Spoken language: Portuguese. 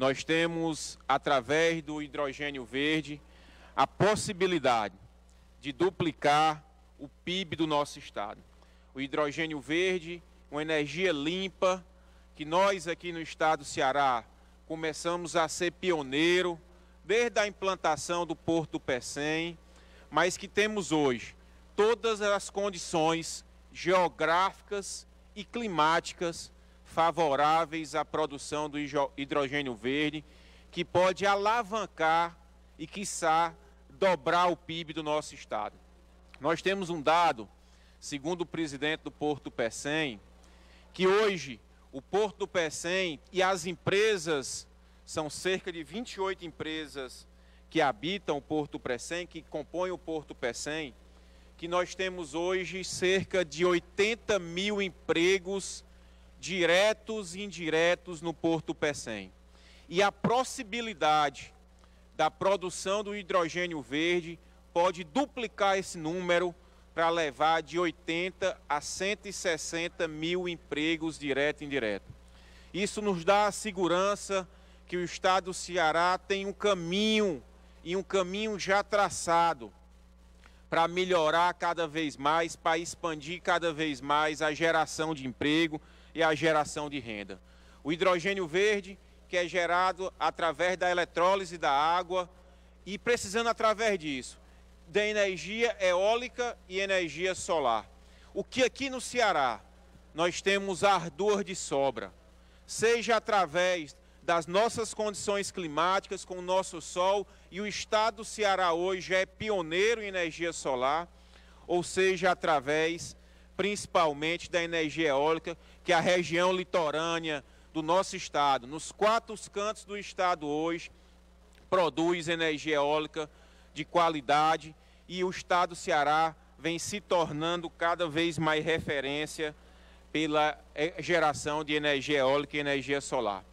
nós temos, através do hidrogênio verde, a possibilidade de duplicar o PIB do nosso estado. O hidrogênio verde, uma energia limpa, que nós aqui no estado do Ceará começamos a ser pioneiro desde a implantação do Porto do Pecém, mas que temos hoje todas as condições geográficas e climáticas favoráveis à produção do hidrogênio verde, que pode alavancar e, quiçá, dobrar o PIB do nosso estado. Nós temos um dado, segundo o presidente do Porto Pecém, que hoje o Porto do Pecém e as empresas, são cerca de 28 empresas que habitam o Porto Pecém, que compõem o Porto Pecém, que nós temos hoje cerca de 80 mil empregos diretos e indiretos no Porto Pecém. E a possibilidade da produção do hidrogênio verde pode duplicar esse número para levar de 80 a 160 mil empregos direto e indireto. Isso nos dá a segurança que o estado do Ceará tem um caminho e um caminho já traçado para melhorar cada vez mais, para expandir cada vez mais a geração de emprego, e é a geração de renda. O hidrogênio verde, que é gerado através da eletrólise da água e precisando através disso da energia eólica e energia solar. O que aqui no Ceará nós temos ardor de sobra, seja através das nossas condições climáticas com o nosso sol e o estado do Ceará hoje é pioneiro em energia solar, ou seja, através principalmente da energia eólica, que é a região litorânea do nosso estado, nos quatro cantos do estado hoje, produz energia eólica de qualidade e o estado do Ceará vem se tornando cada vez mais referência pela eh, geração de energia eólica e energia solar.